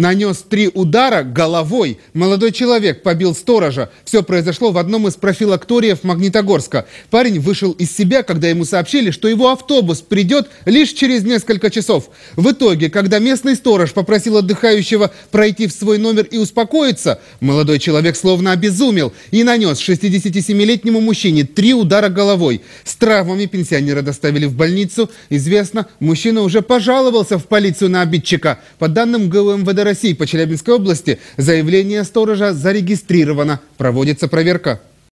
нанес три удара головой. Молодой человек побил сторожа. Все произошло в одном из профилакториев Магнитогорска. Парень вышел из себя, когда ему сообщили, что его автобус придет лишь через несколько часов. В итоге, когда местный сторож попросил отдыхающего пройти в свой номер и успокоиться, молодой человек словно обезумел и нанес 67-летнему мужчине три удара головой. С травмами пенсионера доставили в больницу. Известно, мужчина уже пожаловался в полицию на обидчика. По данным ГУМВД России по Челябинской области заявление сторожа зарегистрировано. Проводится проверка.